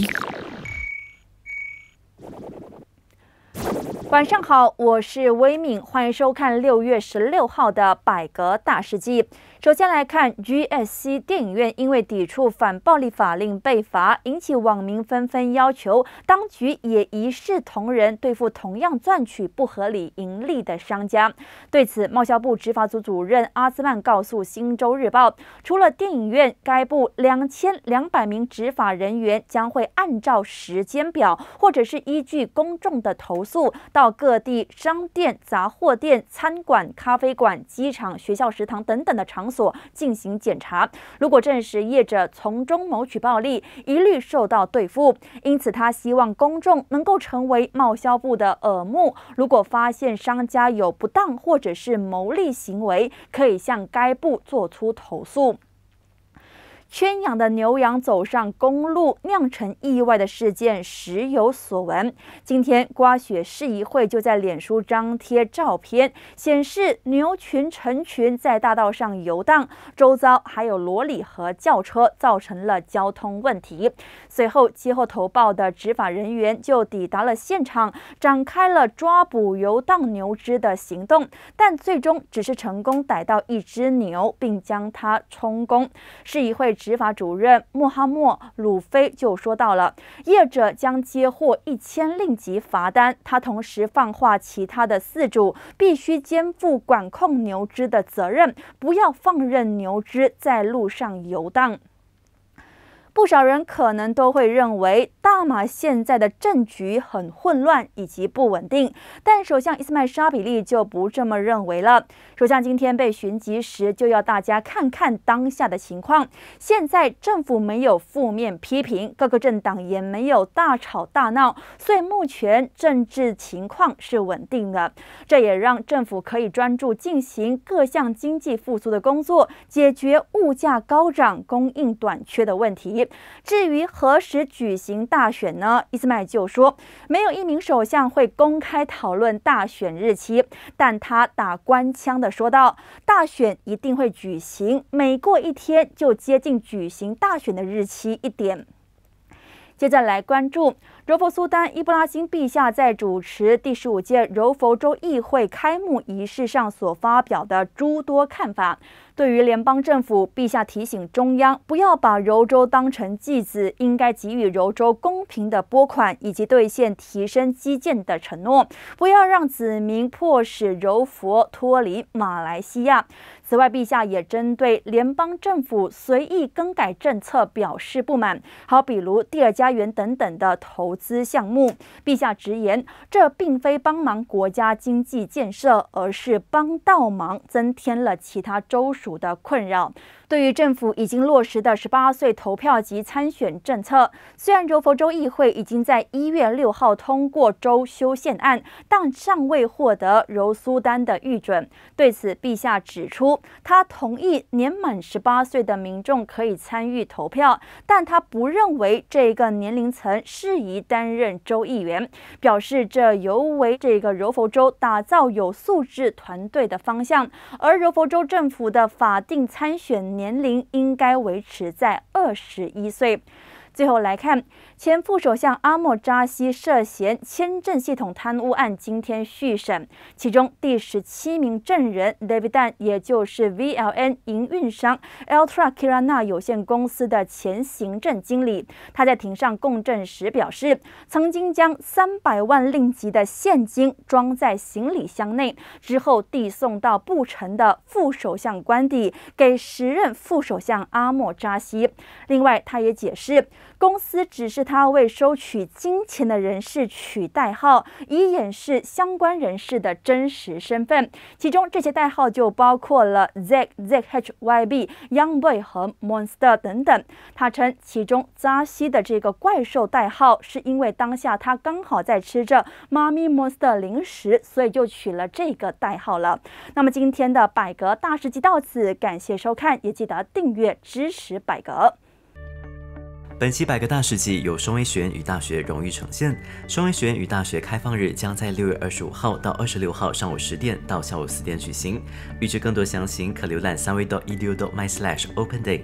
Musik. 晚上好，我是威敏，欢迎收看六月十六号的百格大事记。首先来看，GSC 电影院因为抵触反暴力法令被罚，引起网民纷纷要求当局也一视同仁对付同样赚取不合理盈利的商家。对此，贸销部执法组主任阿兹曼告诉《新洲日报》，除了电影院，该部两千两百名执法人员将会按照时间表，或者是依据公众的投诉。到各地商店、杂货店、餐馆、咖啡馆、机场、学校食堂等等的场所进行检查，如果证实业者从中谋取暴利，一律受到对付。因此，他希望公众能够成为贸销部的耳目，如果发现商家有不当或者是牟利行为，可以向该部作出投诉。圈养的牛羊走上公路，酿成意外的事件时有所闻。今天，刮雪市议会就在脸书张贴照片，显示牛群成群在大道上游荡，周遭还有罗里和轿车，造成了交通问题。随后，接后投报的执法人员就抵达了现场，展开了抓捕游荡牛只的行动，但最终只是成功逮到一只牛，并将它充公。市议会。执法主任穆哈默鲁菲就说到了，业者将接获一千令吉罚单。他同时放话，其他的饲主必须肩负管控牛只的责任，不要放任牛只在路上游荡。不少人可能都会认为，大马现在的政局很混乱以及不稳定，但首相伊斯迈沙比利就不这么认为了。首相今天被寻及时，就要大家看看当下的情况。现在政府没有负面批评，各个政党也没有大吵大闹，所以目前政治情况是稳定的。这也让政府可以专注进行各项经济复苏的工作，解决物价高涨、供应短缺的问题。至于何时举行大选呢？伊斯麦就说，没有一名首相会公开讨论大选日期，但他打官腔的说道，大选一定会举行，每过一天就接近举行大选的日期一点。接着来关注。柔佛苏丹伊布拉欣陛下在主持第十五届柔佛州议会开幕仪式上所发表的诸多看法，对于联邦政府，陛下提醒中央不要把柔州当成继子，应该给予柔州公平的拨款以及兑现提升基建的承诺，不要让子民迫使柔佛脱离马来西亚。此外，陛下也针对联邦政府随意更改政策表示不满，好，比如第二家园等等的投。资项目，陛下直言，这并非帮忙国家经济建设，而是帮倒忙，增添了其他州属的困扰。对于政府已经落实的十八岁投票及参选政策，虽然柔佛州议会已经在一月六号通过州修宪案，但尚未获得柔苏丹的预准。对此，陛下指出，他同意年满十八岁的民众可以参与投票，但他不认为这个年龄层适宜担任州议员，表示这尤为这个柔佛州打造有素质团队的方向。而柔佛州政府的法定参选。年龄应该维持在二十一岁。最后来看，前副首相阿莫扎西涉嫌签证系统贪污案，今天续审。其中第十七名证人 Davidan，也就是 V L N 营运商 Altra Kirana 有限公司的前行政经理，他在庭上供证时表示，曾经将三百万令吉的现金装在行李箱内，之后递送到不臣的副首相官邸，给时任副首相阿莫扎西。另外，他也解释。公司指示他为收取金钱的人士取代号，以掩饰相关人士的真实身份。其中这些代号就包括了 Z、ZHYB、Young Boy 和 Monster 等等。他称，其中扎西的这个怪兽代号是因为当下他刚好在吃着妈咪 m o n s t e r 零食，所以就取了这个代号了。那么今天的百格大事记到此，感谢收看，也记得订阅支持百格。本期百个大事记由双威学院与大学荣誉呈现。双威学院与大学开放日将在六月二十五号到二十六号上午十点到下午四点举行。预知更多详情，可浏览三威豆 idu my slash open day。